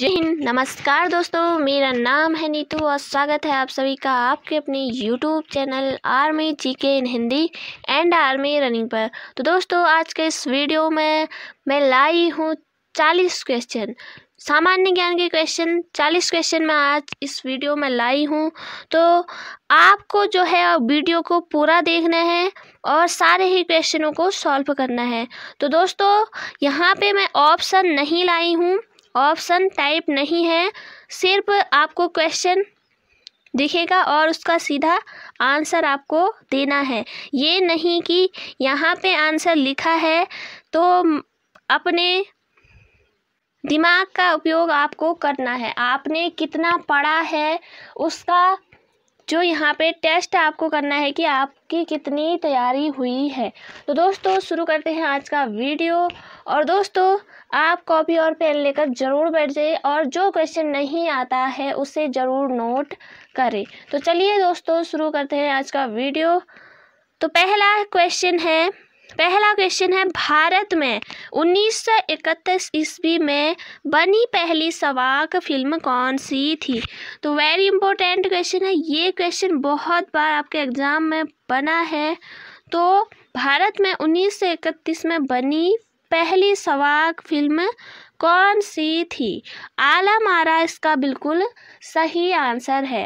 जय हिंद नमस्कार दोस्तों मेरा नाम है नीतू और स्वागत है आप सभी का आपके अपने YouTube channel army G K in Hindi and army running पर तो दोस्तों आज के इस वीडियो में मैं लाई हूँ चालीस क्वेश्चन सामान्य ज्ञान के क्वेश्चन चालीस क्वेश्चन मैं आज इस वीडियो में लाई हूँ तो आपको जो है वीडियो को पूरा देखना है और सारे ही क्वेश्चनों को सॉल्व करना है तो दोस्तों यहाँ पे मैं ऑप्शन नहीं लाई हूँ ऑप्शन टाइप नहीं है सिर्फ आपको क्वेश्चन दिखेगा और उसका सीधा आंसर आपको देना है ये नहीं कि यहाँ पे आंसर लिखा है तो अपने दिमाग का उपयोग आपको करना है आपने कितना पढ़ा है उसका जो यहाँ पे टेस्ट आपको करना है कि आपकी कितनी तैयारी हुई है तो दोस्तों शुरू करते हैं आज का वीडियो और दोस्तों आप कॉपी और पेन लेकर ज़रूर बैठ जाइए और जो क्वेश्चन नहीं आता है उसे ज़रूर नोट करें तो चलिए दोस्तों शुरू करते हैं आज का वीडियो तो पहला क्वेश्चन है पहला क्वेश्चन है भारत में 1931 ईस्वी में बनी पहली सवाक फिल्म कौन सी थी तो वेरी इंपॉर्टेंट क्वेश्चन है ये क्वेश्चन बहुत बार आपके एग्ज़ाम में बना है तो भारत में 1931 में बनी पहली सवाक फिल्म कौन सी थी मारा इसका बिल्कुल सही आंसर है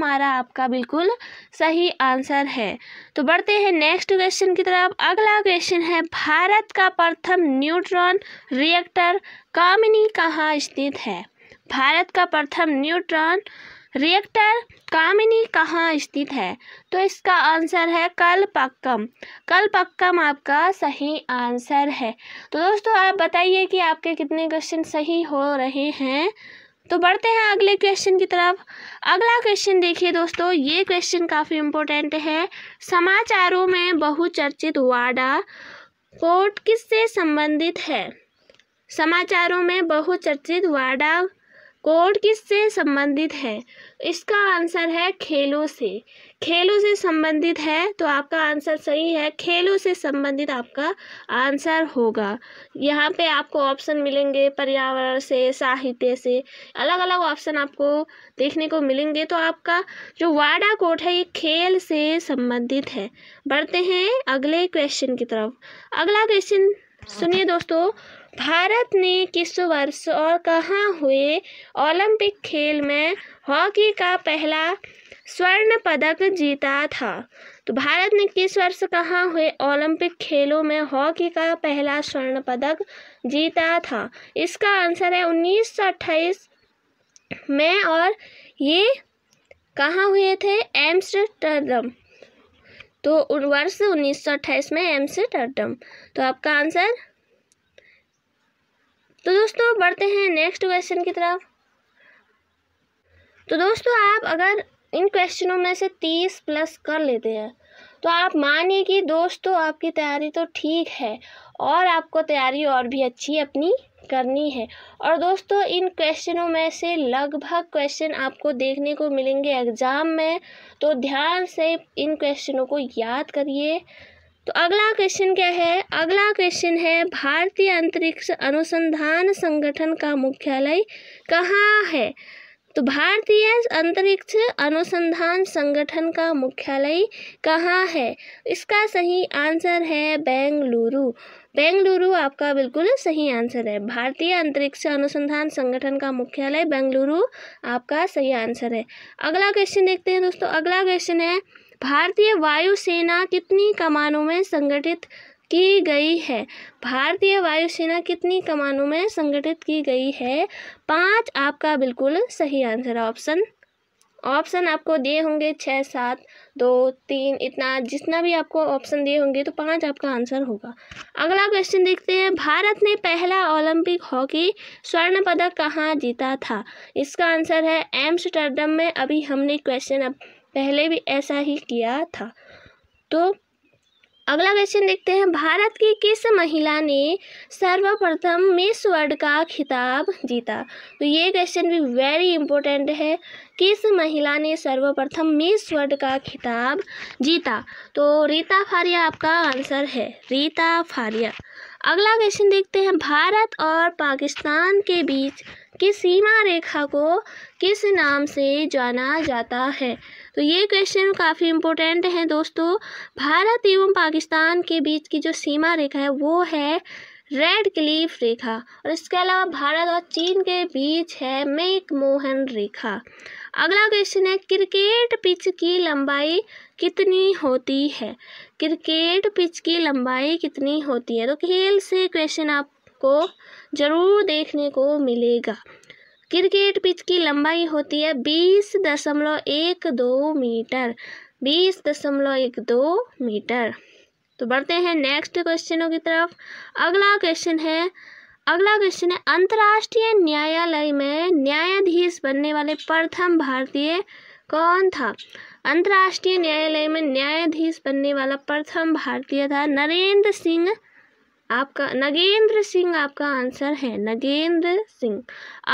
मारा आपका बिल्कुल सही आंसर है तो बढ़ते हैं नेक्स्ट क्वेश्चन की तरफ अगला क्वेश्चन है भारत का प्रथम न्यूट्रॉन रिएक्टर कामिनी कहाँ स्थित है भारत का प्रथम न्यूट्रॉन रिएक्टर कामिनी कहाँ स्थित है तो इसका आंसर है कलपक्कम कलपक्कम आपका सही आंसर है तो दोस्तों आप बताइए कि आपके कितने क्वेश्चन सही हो रहे हैं तो बढ़ते हैं अगले क्वेश्चन की तरफ अगला क्वेश्चन देखिए दोस्तों ये क्वेश्चन काफ़ी इम्पोर्टेंट है समाचारों में बहुचर्चित वाडा कोर्ट किससे संबंधित है समाचारों में बहुचर्चित वाडा कोड किससे संबंधित है इसका आंसर है खेलों से खेलों से संबंधित है तो आपका आंसर सही है खेलों से संबंधित आपका आंसर होगा यहाँ पे आपको ऑप्शन मिलेंगे पर्यावरण से साहित्य से अलग अलग ऑप्शन आपको देखने को मिलेंगे तो आपका जो वाडा कोड है ये खेल से संबंधित है बढ़ते हैं अगले क्वेश्चन की तरफ अगला क्वेश्चन सुनिए दोस्तों भारत ने किस वर्ष और कहाँ हुए ओलंपिक खेल में हॉकी का पहला स्वर्ण पदक जीता था तो भारत ने किस वर्ष कहाँ हुए ओलंपिक खेलों में हॉकी का पहला स्वर्ण पदक जीता था इसका आंसर है अट्ठाईस में और ये कहाँ हुए थे एम्स्टर्डम तो वर्ष अट्ठाईस में एम्स्टर्डम तो आपका आंसर तो दोस्तों बढ़ते हैं नेक्स्ट क्वेश्चन की तरफ तो दोस्तों आप अगर इन क्वेश्चनों में से तीस प्लस कर लेते हैं तो आप मानिए कि दोस्तों आपकी तैयारी तो ठीक है और आपको तैयारी और भी अच्छी अपनी करनी है और दोस्तों इन क्वेश्चनों में से लगभग क्वेश्चन आपको देखने को मिलेंगे एग्ज़ाम में तो ध्यान से इन क्वेश्चनों को याद करिए तो अगला क्वेश्चन क्या है अगला क्वेश्चन है भारतीय अंतरिक्ष अनुसंधान संगठन का मुख्यालय कहाँ है तो भारतीय अंतरिक्ष अनुसंधान संगठन का मुख्यालय कहाँ है इसका सही आंसर है बेंगलुरु बेंगलुरु आपका बिल्कुल सही आंसर है भारतीय अंतरिक्ष अनुसंधान संगठन का मुख्यालय बेंगलुरु आपका सही आंसर है अगला क्वेश्चन देखते हैं दोस्तों अगला क्वेश्चन है भारतीय वायुसेना कितनी कमानों में संगठित की गई है भारतीय वायुसेना कितनी कमानों में संगठित की गई है पाँच आपका बिल्कुल सही आंसर है ऑप्शन ऑप्शन आपको दिए होंगे छः सात दो तीन इतना जितना भी आपको ऑप्शन दिए होंगे तो पांच आपका आंसर होगा अगला क्वेश्चन देखते हैं भारत ने पहला ओलंपिक हॉकी स्वर्ण पदक कहाँ जीता था इसका आंसर है एम्स्टर्डम में अभी हमने क्वेश्चन अब पहले भी ऐसा ही किया था तो अगला क्वेश्चन देखते हैं भारत की किस महिला ने सर्वप्रथम मिस वर्ल्ड का खिताब जीता तो ये क्वेश्चन भी वेरी इंपॉर्टेंट है किस महिला ने सर्वप्रथम मिस वर्ल्ड का खिताब जीता तो रीता फारिया आपका आंसर है रीता फारिया अगला क्वेश्चन देखते हैं भारत और पाकिस्तान के बीच कि सीमा रेखा को किस नाम से जाना जाता है तो ये क्वेश्चन काफ़ी इम्पोर्टेंट है दोस्तों भारत एवं पाकिस्तान के बीच की जो सीमा रेखा है वो है रेड क्लीफ रेखा और इसके अलावा भारत और चीन के बीच है मेक मोहन रेखा अगला क्वेश्चन है क्रिकेट पिच की लंबाई कितनी होती है क्रिकेट पिच की लंबाई कितनी होती है तो खेल से क्वेश्चन आप आपको ज़रूर देखने को मिलेगा क्रिकेट पिच की लंबाई होती है बीस दशमलव एक दो मीटर बीस दशमलव एक दो मीटर तो बढ़ते हैं नेक्स्ट क्वेश्चनों की तरफ अगला क्वेश्चन है अगला क्वेश्चन है अंतर्राष्ट्रीय न्यायालय में न्यायाधीश बनने वाले प्रथम भारतीय कौन था अंतर्राष्ट्रीय न्यायालय में न्यायाधीश बनने वाला प्रथम भारतीय था नरेंद्र सिंह आपका नगेंद्र सिंह आपका आंसर है नगेंद्र सिंह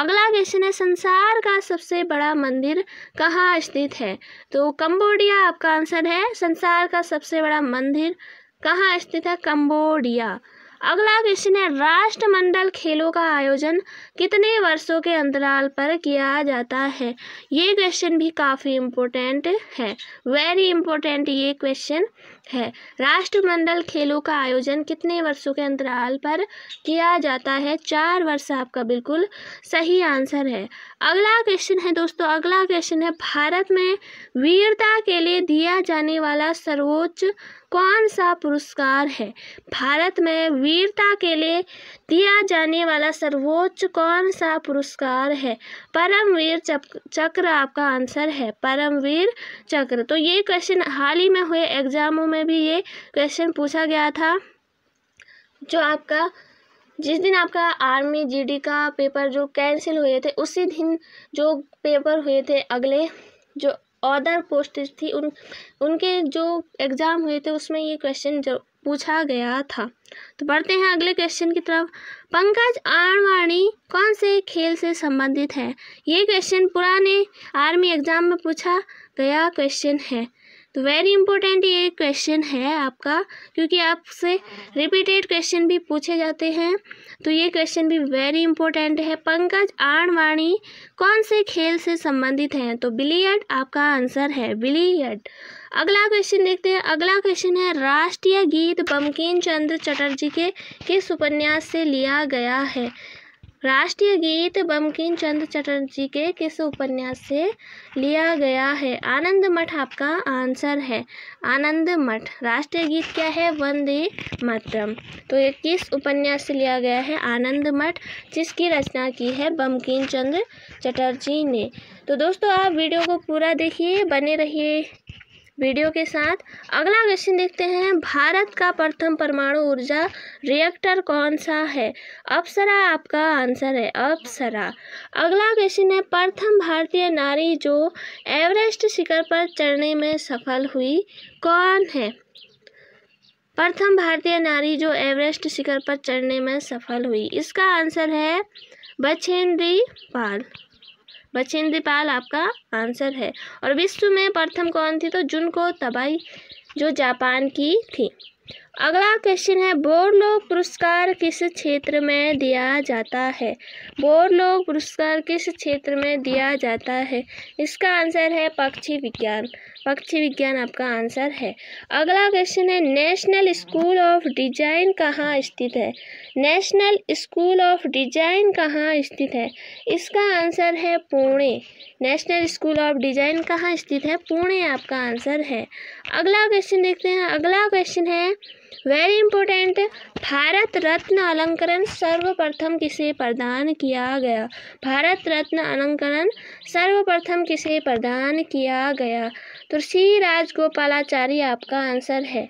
अगला क्वेश्चन है संसार का सबसे बड़ा मंदिर कहाँ स्थित है तो कंबोडिया आपका आंसर है संसार का सबसे बड़ा मंदिर कहाँ स्थित है कंबोडिया अगला क्वेश्चन है राष्ट्रमंडल खेलों का आयोजन कितने वर्षों के अंतराल पर किया जाता है ये क्वेश्चन भी काफ़ी इम्पोर्टेंट है वेरी इम्पोर्टेंट ये क्वेश्चन है राष्ट्रमंडल खेलों का आयोजन कितने वर्षों के अंतराल पर किया जाता है चार वर्ष आपका बिल्कुल सही आंसर है अगला क्वेश्चन है दोस्तों अगला क्वेश्चन है भारत में वीरता के लिए दिया जाने वाला सर्वोच्च कौन सा पुरस्कार है भारत में वीरता के लिए दिया जाने वाला सर्वोच्च कौन सा पुरस्कार है परमवीर चक्र आपका आंसर है परमवीर चक्र तो ये क्वेश्चन हाल ही में हुए एग्जामों में में भी ये क्वेश्चन पूछा गया था जो आपका जिस दिन आपका आर्मी जीडी का पेपर जो कैंसिल हुए थे उसी दिन जो पेपर हुए थे अगले जो अदर पोस्ट थी उन उनके जो एग्ज़ाम हुए थे उसमें ये क्वेश्चन पूछा गया था तो बढ़ते हैं अगले क्वेश्चन की तरफ पंकज आडवाणी कौन से खेल से संबंधित है ये क्वेश्चन पुराने आर्मी एग्ज़ाम में पूछा गया क्वेश्चन है तो वेरी इंपॉर्टेंट ये क्वेश्चन है आपका क्योंकि आपसे रिपीटेड क्वेश्चन भी पूछे जाते हैं तो ये क्वेश्चन भी वेरी इंपॉर्टेंट है पंकज आणवाणी कौन से खेल से संबंधित हैं तो बिलियड आपका आंसर है बिलियड अगला क्वेश्चन देखते हैं अगला क्वेश्चन है राष्ट्रीय गीत बमकीन चंद्र चटर्जी के किस उपन्यास से लिया गया है राष्ट्रीय गीत बमकिन चंद्र चटर्जी के किस उपन्यास से लिया गया है आनंद मठ आपका आंसर है आनंद मठ राष्ट्रीय गीत क्या है वंदे मातरम तो ये किस उपन्यास से लिया गया है आनंद मठ जिसकी रचना की है बमकिन चंद्र चटर्जी ने तो दोस्तों आप वीडियो को पूरा देखिए बने रहिए वीडियो के साथ अगला क्वेश्चन देखते हैं भारत का प्रथम परमाणु ऊर्जा रिएक्टर कौन सा है अप्सरा आपका आंसर है अप्सरा अगला क्वेश्चन है प्रथम भारतीय नारी जो एवरेस्ट शिखर पर चढ़ने में सफल हुई कौन है प्रथम भारतीय नारी जो एवरेस्ट शिखर पर चढ़ने में सफल हुई इसका आंसर है बछेंद्री पाल मछेंद्री आपका आंसर है और विश्व में प्रथम कौन थी तो जुन को तबाही जो जापान की थी अगला क्वेश्चन है बोरलोक पुरस्कार किस क्षेत्र में दिया जाता है बोरलोक पुरस्कार किस क्षेत्र में दिया जाता है इसका आंसर है पक्षी विज्ञान पक्षी विज्ञान आपका आंसर है अगला क्वेश्चन है नेशनल स्कूल ऑफ डिजाइन कहाँ स्थित है नेशनल स्कूल ऑफ डिजाइन कहाँ स्थित है इसका आंसर है Pune national school of design कहाँ स्थित है पुणे आपका आंसर है अगला क्वेश्चन देखते हैं अगला क्वेश्चन है वेरी इंपॉर्टेंट भारत रत्न अलंकरण सर्वप्रथम किसे प्रदान किया गया भारत रत्न अलंकरण सर्वप्रथम किसे प्रदान किया गया तो श्री राजगोपालाचार्य आपका आंसर है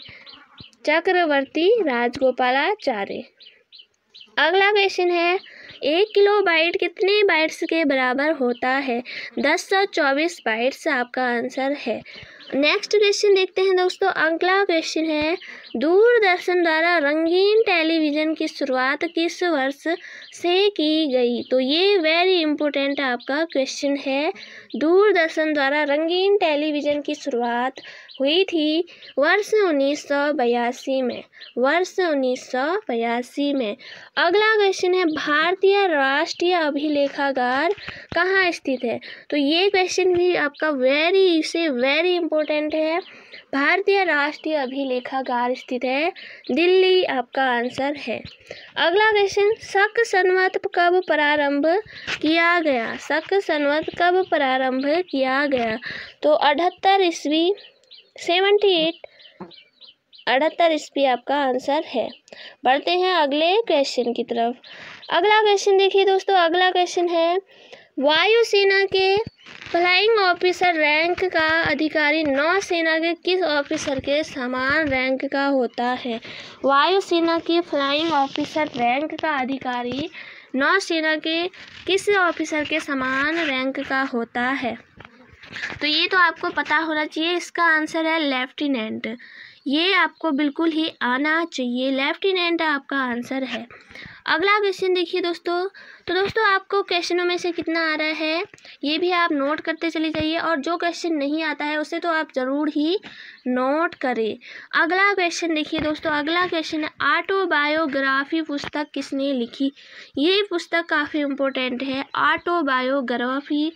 चक्रवर्ती राजगोपालाचार्य अगला क्वेश्चन है एक किलो बाइट कितने बाइट्स के बराबर होता है दस सौ चौबीस बाइट्स आपका आंसर है नेक्स्ट क्वेश्चन देखते हैं दोस्तों अगला क्वेश्चन है दूरदर्शन द्वारा रंगीन टेलीविज़न की शुरुआत किस वर्ष से की गई तो ये वेरी इंपॉर्टेंट आपका क्वेश्चन है दूरदर्शन द्वारा रंगीन टेलीविज़न की शुरुआत हुई थी वर्ष उन्नीस सौ बयासी में वर्ष उन्नीस सौ बयासी में अगला क्वेश्चन है भारतीय राष्ट्रीय अभिलेखागार कहाँ स्थित है तो ये क्वेश्चन भी आपका वेरी से वेरी इंपॉर्टेंट है भारतीय राष्ट्रीय अभिलेखागार स्थित है दिल्ली आपका आंसर है अगला क्वेश्चन शक संवत कब प्रारंभ किया गया शक संवत कब प्रारंभ किया गया तो अठहत्तर ईस्वी सेवेंटी एट अठहत्तर ईस्वी आपका आंसर है बढ़ते हैं अगले क्वेश्चन की तरफ अगला क्वेश्चन देखिए दोस्तों अगला क्वेश्चन है वायुसेना के फ्लाइंग ऑफिसर रैंक का अधिकारी नौसेना के किस ऑफिसर के समान रैंक का होता है वायुसेना के फ्लाइंग ऑफिसर रैंक का अधिकारी नौसेना के किस ऑफिसर के समान रैंक का होता है तो ये तो आपको पता होना चाहिए इसका आंसर है लेफ्टिनेंट ये आपको बिल्कुल ही आना चाहिए लेफ्टिनेंट आपका आंसर है अगला क्वेश्चन देखिए दोस्तों तो दोस्तों आपको क्वेश्चनों में से कितना आ रहा है ये भी आप नोट करते चले जाइए और जो क्वेश्चन नहीं आता है उसे तो आप ज़रूर ही नोट करें अगला क्वेश्चन देखिए दोस्तों अगला क्वेश्चन है ऑटोबायोग्राफी पुस्तक किसने लिखी ये पुस्तक काफ़ी इम्पोर्टेंट है ऑटोबायोग्राफी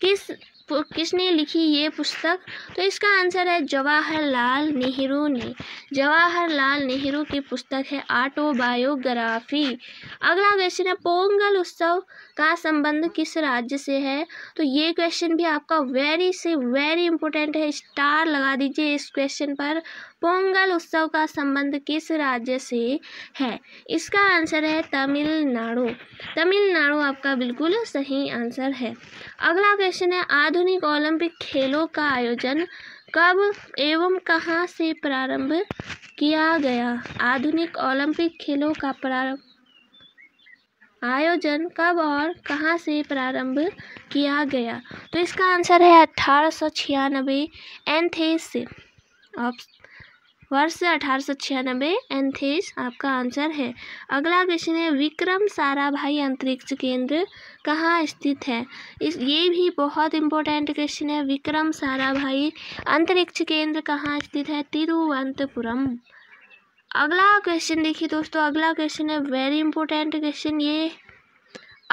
किस किसने लिखी ये पुस्तक तो इसका आंसर है जवाहरलाल नेहरू ने जवाहरलाल नेहरू की पुस्तक है ऑटोबायोग्राफी अगला क्वेश्चन है पोंगल उत्सव का संबंध किस राज्य से है तो ये क्वेश्चन भी आपका वेरी से वेरी इंपॉर्टेंट है स्टार लगा दीजिए इस क्वेश्चन पर पोंगल उत्सव का संबंध किस राज्य से है इसका आंसर है तमिलनाडु तमिलनाडु आपका बिल्कुल सही आंसर है अगला क्वेश्चन है आधुनिक ओलंपिक खेलों का आयोजन कब एवं कहाँ से प्रारंभ किया गया आधुनिक ओलंपिक खेलों का प्रारंभ आयोजन कब और कहाँ से प्रारंभ किया गया तो इसका आंसर है अठारह सौ छियानबे एंथेस से ऑप्शन वर्ष अठारह सौ छियानबे एंथेस आपका आंसर है अगला क्वेश्चन है विक्रम साराभाई अंतरिक्ष केंद्र कहाँ स्थित है इस ये भी बहुत इंपॉर्टेंट क्वेश्चन है विक्रम साराभाई अंतरिक्ष केंद्र कहाँ स्थित है तिरुवंतपुरम अगला क्वेश्चन देखिए दोस्तों अगला क्वेश्चन है वेरी इंपॉर्टेंट क्वेश्चन ये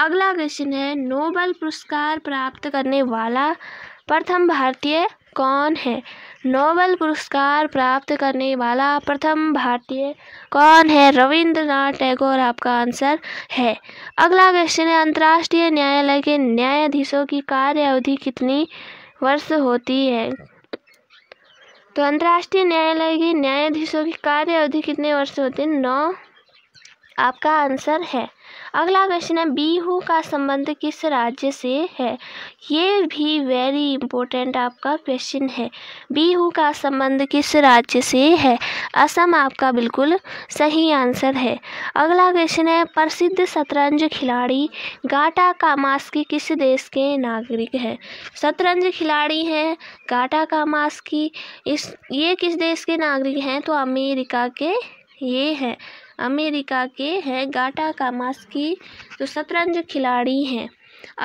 अगला क्वेश्चन है नोबल पुरस्कार प्राप्त करने वाला प्रथम भारतीय कौन है नोबल पुरस्कार प्राप्त करने वाला प्रथम भारतीय कौन है रविंद्रनाथ टैगोर आपका आंसर है अगला क्वेश्चन है अंतर्राष्ट्रीय न्यायालय के न्यायाधीशों की कार्य अवधि कितनी वर्ष होती है तो अंतर्राष्ट्रीय न्यायालय के न्यायाधीशों की कार्य अवधि कितने वर्ष होती है नौ आपका आंसर है अगला क्वेश्चन है बीहू का संबंध किस राज्य से है ये भी वेरी इंपॉर्टेंट आपका क्वेश्चन है बीहू का संबंध किस राज्य से है असम आपका बिल्कुल सही आंसर है अगला क्वेश्चन है प्रसिद्ध शतरंज खिलाड़ी गाटा कामास्की किस देश के नागरिक है शतरंज खिलाड़ी हैं गाटा कामास्की इस ये किस देश के नागरिक हैं तो अमेरिका के ये है अमेरिका के है गाटा कामास की जो तो शतरंज खिलाड़ी हैं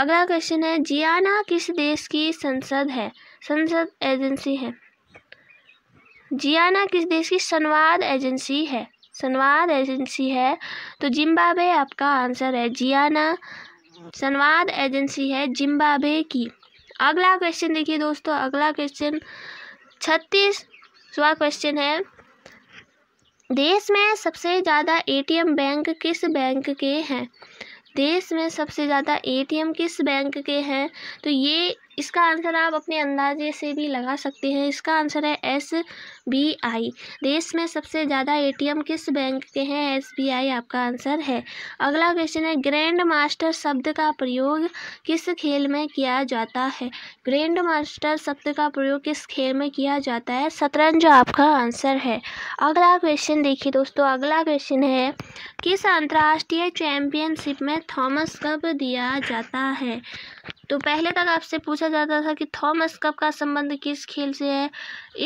अगला क्वेश्चन है जियाना किस देश की संसद है संसद एजेंसी है जियाना किस देश की संवाद एजेंसी है संवाद एजेंसी है तो जिम्बाब्वे आपका आंसर है जियाना संवाद एजेंसी है जिम्बाब्वे की अगला क्वेश्चन देखिए दोस्तों अगला क्वेश्चन छत्तीसवा क्वेश्चन है देश में सबसे ज़्यादा एटीएम बैंक किस बैंक के हैं देश में सबसे ज़्यादा एटीएम किस बैंक के हैं तो ये इसका आंसर आप अपने अंदाजे से भी लगा सकते हैं इसका आंसर है एस बी आई देश में सबसे ज़्यादा एटीएम किस बैंक के हैं एस बी आई आपका आंसर है अगला क्वेश्चन है ग्रैंड मास्टर शब्द का प्रयोग किस खेल में किया जाता है ग्रैंड मास्टर शब्द का प्रयोग किस खेल में किया जाता है शतरंज आपका आंसर है अगला क्वेश्चन देखिए दोस्तों अगला क्वेश्चन है किस अंतर्राष्ट्रीय चैम्पियनशिप में थॉमस कप दिया जाता है तो पहले तक आपसे पूछा जाता था कि थॉमस कप का संबंध किस खेल से है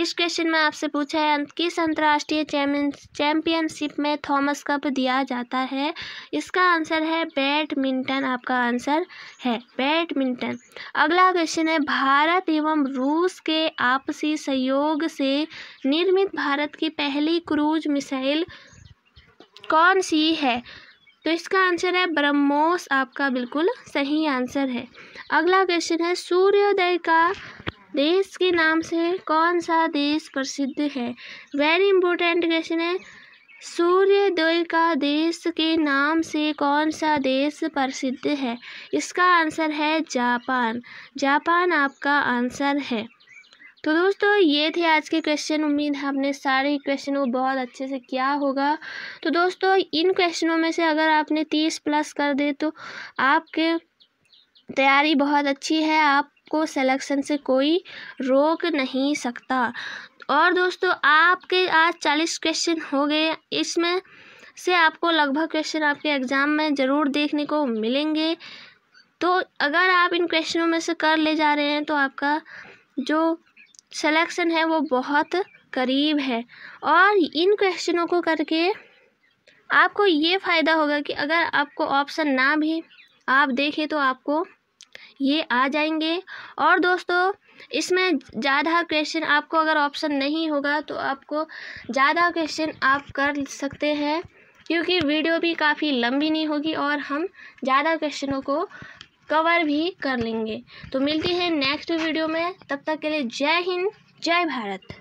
इस क्वेश्चन में आपसे पूछा है किस अंतर्राष्ट्रीय चैंपियनशिप में थॉमस कप दिया जाता है इसका आंसर है बैडमिंटन आपका आंसर है बैडमिंटन अगला क्वेश्चन है भारत एवं रूस के आपसी सहयोग से निर्मित भारत की पहली क्रूज मिसाइल कौन सी है तो इसका आंसर है ब्रह्मोस आपका बिल्कुल सही आंसर है अगला क्वेश्चन है सूर्योदय का देश के नाम से कौन सा देश प्रसिद्ध है वेरी इंपॉर्टेंट क्वेश्चन है सूर्योदय का देश के नाम से कौन सा देश प्रसिद्ध है इसका आंसर है जापान जापान आपका आंसर है तो दोस्तों ये थे आज के क्वेश्चन उम्मीद है आपने सारे क्वेश्चन को बहुत अच्छे से किया होगा तो दोस्तों इन क्वेश्चनों में से अगर आपने तीस प्लस कर दे तो आपके तैयारी बहुत अच्छी है आपको सिलेक्शन से कोई रोक नहीं सकता और दोस्तों आपके आज चालीस क्वेश्चन हो गए इसमें से आपको लगभग क्वेश्चन आपके एग्ज़ाम में ज़रूर देखने को मिलेंगे तो अगर आप इन क्वेश्चनों में से कर ले जा रहे हैं तो आपका जो सिलेक्शन है वो बहुत करीब है और इन क्वेश्चनों को करके आपको ये फ़ायदा होगा कि अगर आपको ऑप्शन ना भी आप देखें तो आपको ये आ जाएंगे और दोस्तों इसमें ज़्यादा क्वेश्चन आपको अगर ऑप्शन नहीं होगा तो आपको ज़्यादा क्वेश्चन आप कर सकते हैं क्योंकि वीडियो भी काफ़ी लंबी नहीं होगी और हम ज़्यादा क्वेश्चनों को कवर भी कर लेंगे तो मिलती है नेक्स्ट वीडियो में तब तक के लिए जय हिंद जय भारत